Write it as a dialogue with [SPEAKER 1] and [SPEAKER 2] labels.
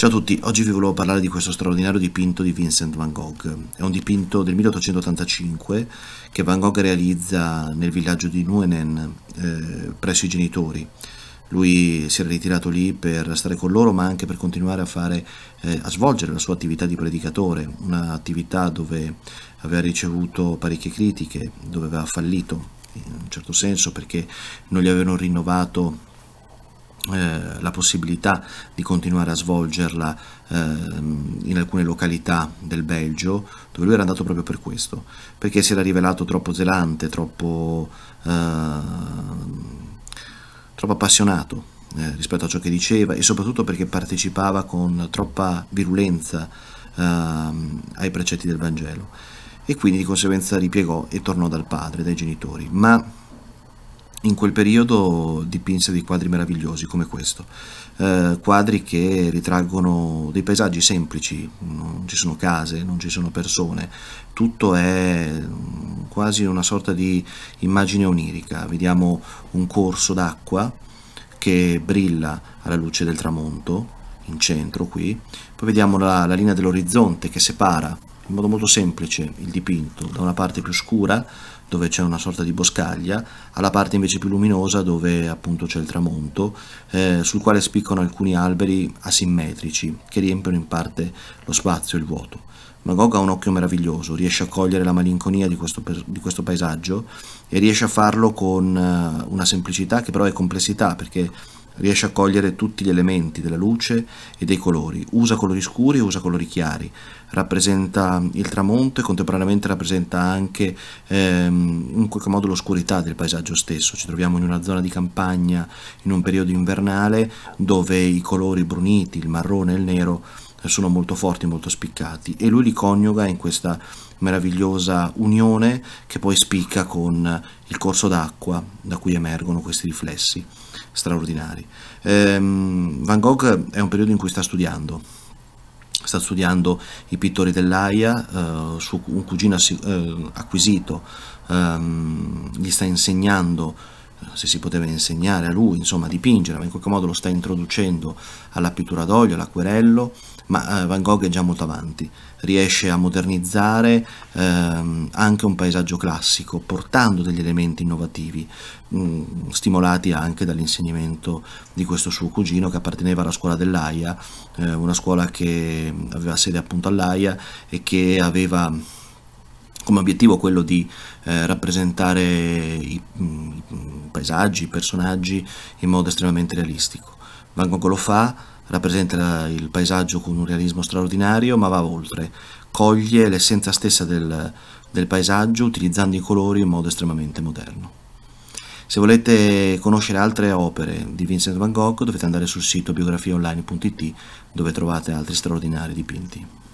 [SPEAKER 1] Ciao a tutti, oggi vi volevo parlare di questo straordinario dipinto di Vincent van Gogh. È un dipinto del 1885 che Van Gogh realizza nel villaggio di Nuenen eh, presso i genitori. Lui si era ritirato lì per stare con loro, ma anche per continuare a, fare, eh, a svolgere la sua attività di predicatore, un'attività dove aveva ricevuto parecchie critiche, dove aveva fallito in un certo senso perché non gli avevano rinnovato eh, la possibilità di continuare a svolgerla eh, in alcune località del Belgio dove lui era andato proprio per questo perché si era rivelato troppo zelante troppo, eh, troppo appassionato eh, rispetto a ciò che diceva e soprattutto perché partecipava con troppa virulenza ehm, ai precetti del Vangelo e quindi di conseguenza ripiegò e tornò dal padre, dai genitori ma in quel periodo dipinse dei quadri meravigliosi come questo, eh, quadri che ritraggono dei paesaggi semplici, non ci sono case, non ci sono persone, tutto è mm, quasi una sorta di immagine onirica, vediamo un corso d'acqua che brilla alla luce del tramonto in centro qui, poi vediamo la, la linea dell'orizzonte che separa in modo molto semplice il dipinto, da una parte più scura dove c'è una sorta di boscaglia, alla parte invece più luminosa dove appunto c'è il tramonto, eh, sul quale spiccano alcuni alberi asimmetrici che riempiono in parte lo spazio, il vuoto. Magog ha un occhio meraviglioso, riesce a cogliere la malinconia di questo, di questo, paesaggio e riesce a farlo con eh, una semplicità che però è complessità perché riesce a cogliere tutti gli elementi della luce e dei colori, usa colori scuri e usa colori chiari, rappresenta il tramonto e contemporaneamente rappresenta anche ehm, in qualche modo l'oscurità del paesaggio stesso, ci troviamo in una zona di campagna in un periodo invernale dove i colori bruniti, il marrone e il nero sono molto forti, molto spiccati e lui li coniuga in questa meravigliosa unione che poi spicca con il corso d'acqua da cui emergono questi riflessi straordinari. Ehm, Van Gogh è un periodo in cui sta studiando, sta studiando i pittori dell'AIA, eh, suo, un cugino eh, acquisito ehm, gli sta insegnando se si poteva insegnare a lui, insomma, a dipingere, ma in qualche modo lo sta introducendo alla pittura d'olio, all'acquerello, ma eh, Van Gogh è già molto avanti, riesce a modernizzare ehm, anche un paesaggio classico, portando degli elementi innovativi, mh, mm, stimolati anche dall'insegnamento di questo suo cugino che apparteneva alla scuola dell'AIA, eh, una scuola che aveva sede appunto all'AIA e che aveva come obiettivo quello di eh, rappresentare i, mm, i paesaggi, i personaggi in modo estremamente realistico. Van Gogh lo fa, rappresenta il paesaggio con un realismo straordinario, ma va oltre, coglie l'essenza stessa del, del paesaggio utilizzando i colori in modo estremamente moderno. Se volete conoscere altre opere di Vincent van Gogh dovete andare sul sito biografiaonline.it dove trovate altri straordinari dipinti.